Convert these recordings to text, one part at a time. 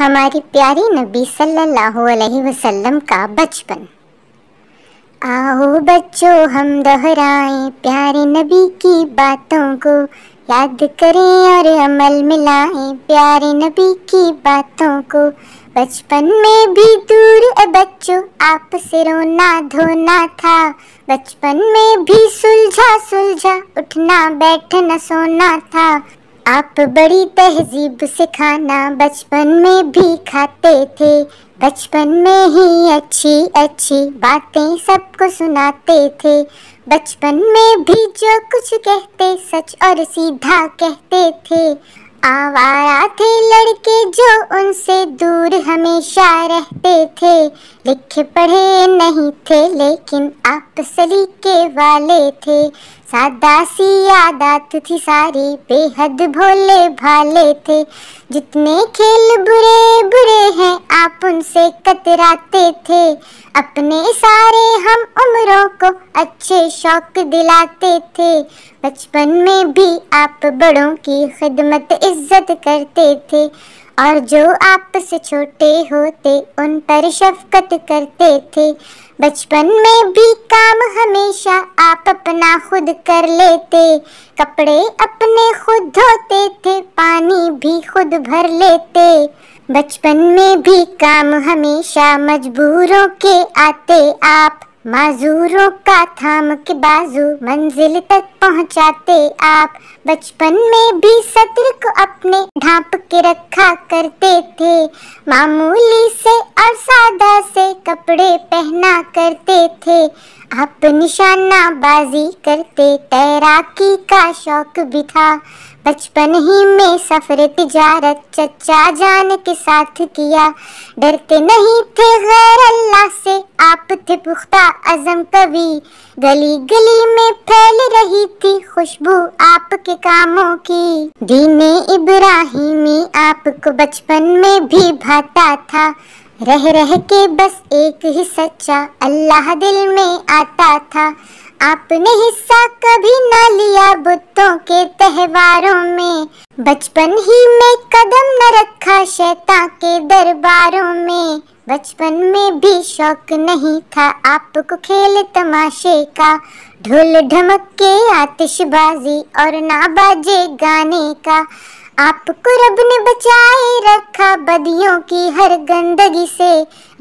हमारी प्यारी नबी सल्लल्लाहु अलैहि वसल्लम का बचपन आओ बच्चों हम दोहराए प्यारे नबी की बातों को याद करें और अमल मिलाए प्यारे नबी की बातों को बचपन में भी दूर है बच्चों आपसे रोना धोना था बचपन में भी सुलझा सुलझा उठना बैठना सोना था आप बड़ी तहजीब से खाना बचपन में भी खाते थे बचपन में ही अच्छी अच्छी बातें सबको सुनाते थे बचपन में भी जो कुछ कहते सच और सीधा कहते थे आवारा थे लड़के जो उनसे दूर हमेशा रहते थे लिखे पढ़े नहीं थे लेकिन आप सलीके वाले थे सादा सी आदत थी सारी बेहद भोले भाले थे जितने खेल बुरे बुरे हैं आप उनसे कतराते थे अपने सारे हम उम्रों को अच्छा अच्छे शौक दिलाते थे बचपन में भी आप बड़ों की खिदमत इज्जत करते थे और जो आपसे छोटे होते उन पर शफकत करते थे बचपन में भी काम हमेशा आप अपना खुद कर लेते कपड़े अपने खुद धोते थे पानी भी खुद भर लेते बचपन में भी काम हमेशा मजबूरों के आते आप माजूरों का थाम के बाजू मंजिल तक पहुंचाते आप बचपन में भी सत्र को अपने ढाप के रखा करते थे मामूली से और सादा से कपड़े पहना करते थे आप निशानाबाजी करते तैराकी का शौक भी था बचपन ही में सफर तिजारत चचा जान के साथ किया डरते नहीं थे गैर अल्लाह से आप थे पुख्ता अजम कवि गली गली में फैल रही थी खुशबू आपके कामों की दीने इब्राहिमी आपको बचपन में भी भाता था रह रह के बस एक ही सच्चा अल्लाह दिल में आता था आपने हिस्सा कभी ना लिया बुतों के त्योहारों में बचपन ही में कदम न रखा शैता के दरबारों में बचपन में भी शौक नहीं था आपको खेल तमाशे का ढोल ढमक के आतिशबाजी और ना बाजे गाने का आपको रब ने बचाए रखा बदियों की हर गंदगी से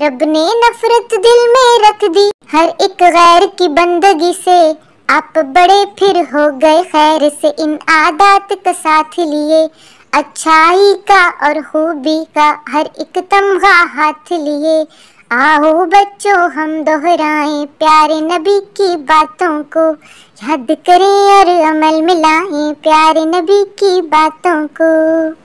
रब ने नफरत दिल में रख दी हर एक गैर की बंदगी से आप बड़े फिर हो गए खैर से इन आदात का साथ लिए अच्छाई का और खूबी का हर एक तमगा हाथ लिए आओ बच्चों हम दोहराएं प्यारे नबी की बातों को याद करें और अमल मिलाएं प्यारे नबी की बातों को